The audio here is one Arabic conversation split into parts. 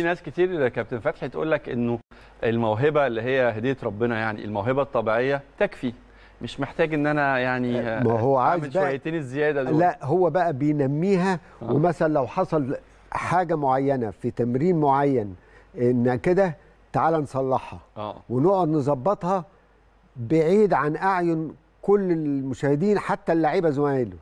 في ناس كتير كابتن فتحي تقول لك انه الموهبه اللي هي هديه ربنا يعني الموهبه الطبيعيه تكفي مش محتاج ان انا يعني ما آه، هو عايز شويتين الزياده دول لا هو بقى بينميها آه. ومثلا لو حصل حاجه معينه في تمرين معين ان كده تعال نصلحها آه. ونقعد نظبطها بعيد عن اعين كل المشاهدين حتى اللعيبه زمايله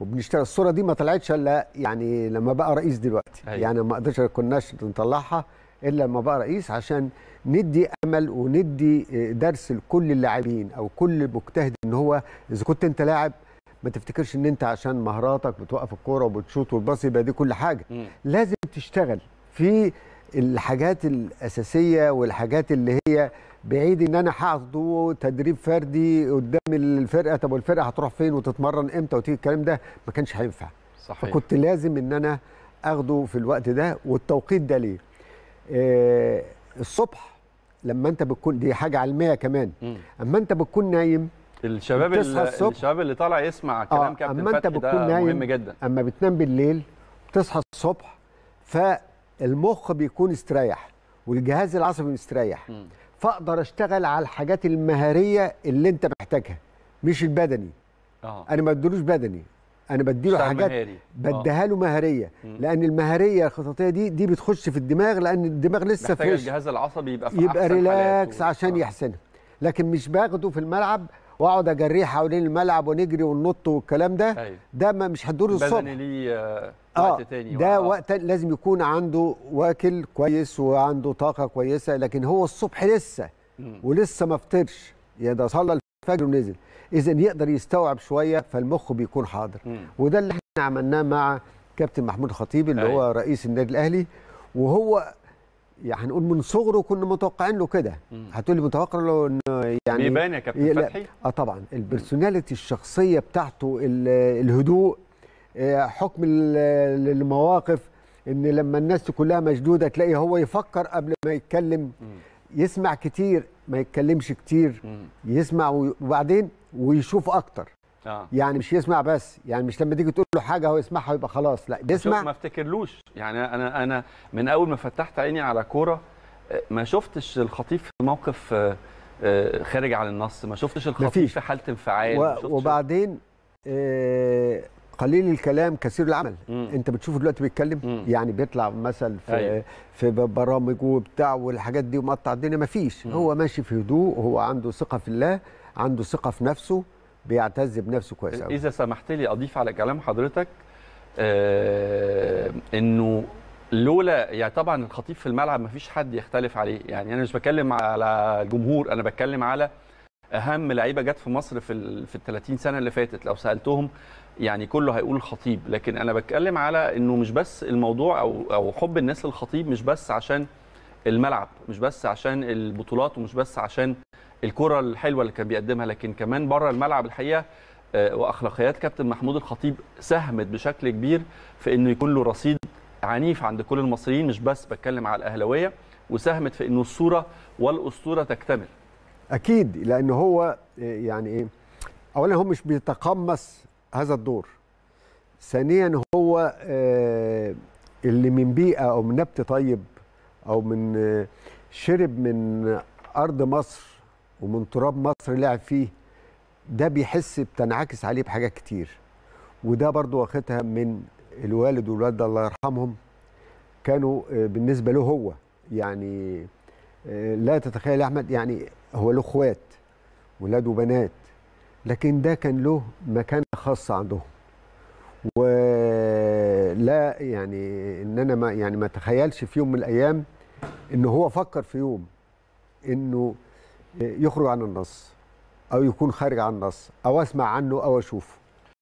وبنشتغل الصوره دي ما طلعتش الا يعني لما بقى رئيس دلوقتي أيوة. يعني ما قدرش كناش نطلعها الا لما بقى رئيس عشان ندي امل وندي آه، درس لكل اللاعبين او كل مجتهد ان هو اذا كنت انت لاعب ما تفتكرش ان انت عشان مهاراتك بتوقف الكوره وبتشوط والباص يبقى دي كل حاجه مم. لازم تشتغل في الحاجات الاساسيه والحاجات اللي هي بعيد ان انا هاخده تدريب فردي قدام الفرقه طب والفرقه هتروح فين وتتمرن امتى وتيجي الكلام ده ما كانش هينفع صحيح فكنت لازم ان انا اخده في الوقت ده والتوقيت ده ليه آه الصبح لما انت بتكون دي حاجه علميه كمان م. اما انت بتكون نايم الشباب الشباب اللي طالع يسمع آه، كلام آه كابتن فتحي ده مهم جدا اما بتنام بالليل تصحى الصبح ف المخ بيكون استريح والجهاز العصبي مستريح فاقدر اشتغل على الحاجات المهاريه اللي انت محتاجها مش البدني أه. انا ما ادلوش بدني انا بديله حاجات بديها أه. له مهاريه مم. لان المهاريه الخططيه دي دي بتخش في الدماغ لان الدماغ لسه في الجهاز العصبي يبقى في يبقى ريلاكس عشان أه. يحسنها لكن مش باخده في الملعب واقعد اجريه حوالين الملعب ونجري وننط والكلام ده أيوة. ده ما مش هتدور الصبح بدني ليه آه، آه، وقت آه تاني ده آه. وقت لازم يكون عنده واكل كويس وعنده طاقه كويسه لكن هو الصبح لسه ولسه ما فطرش يا ده صلى الفجر ونزل اذا يقدر يستوعب شويه فالمخ بيكون حاضر وده اللي احنا عملناه مع كابتن محمود الخطيب اللي أيوة. هو رئيس النادي الاهلي وهو يعني هنقول من صغره كنا متوقعين له كده هتقول لي متوقع له انه يعني بيبان يا كابتن فتحي اه طبعا البرسوناليتي الشخصيه بتاعته الهدوء آه، حكم المواقف ان لما الناس كلها مشدوده تلاقي هو يفكر قبل ما يتكلم يسمع كتير ما يتكلمش كتير يسمع وبعدين ويشوف اكتر آه. يعني مش يسمع بس يعني مش لما تيجي تقول له حاجه هو يسمعها ويبقى خلاص لا بيسمع ما افتكرلوش يعني انا انا من اول ما فتحت عيني على كوره آه، ما شفتش الخطيب في موقف آه، آه، خارج عن النص ما شفتش الخطيب في حاله انفعال و... وبعدين قليل الكلام كثير العمل مم. انت بتشوفه دلوقتي بيتكلم مم. يعني بيطلع مثل في أيوة. في برامج وبتاع والحاجات دي ومقطع الدنيا ما فيش هو ماشي في هدوء هو عنده ثقه في الله عنده ثقه في نفسه بيعتز بنفسه كويس قوي اذا سمحت لي اضيف على كلام حضرتك آه انه لولا يعني طبعا الخطيب في الملعب ما فيش حد يختلف عليه يعني انا مش بتكلم على الجمهور انا بتكلم على اهم لعيبه جت في مصر في ال في ال 30 سنه اللي فاتت لو سالتهم يعني كله هيقول الخطيب لكن انا بتكلم على انه مش بس الموضوع او او حب الناس للخطيب مش بس عشان الملعب مش بس عشان البطولات ومش بس عشان الكره الحلوه اللي كان بيقدمها لكن كمان بره الملعب الحقيقه آه، واخلاقيات كابتن محمود الخطيب ساهمت بشكل كبير في انه يكون له رصيد عنيف عند كل المصريين مش بس بتكلم على الاهلاويه وساهمت في انه الصوره والاسطوره تكتمل اكيد لان هو آه، يعني ايه اولا هو مش بيتقمص هذا الدور ثانيا هو آه، اللي من بيئه او من نبت طيب او من شرب من ارض مصر ومن تراب مصر لعب فيه ده بيحس بتنعكس عليه بحاجات كتير وده برضو واخدها من الوالد والوالدة الله يرحمهم كانوا آه، بالنسبة له هو يعني آه، لا تتخيل يا أحمد يعني هو له إخوات ولاد وبنات لكن ده كان له مكانة خاصة عندهم ولا يعني ان انا ما يعني ما تخيلش في يوم من الايام ان هو فكر في يوم انه يخرج عن النص او يكون خارج عن النص او اسمع عنه او اشوفه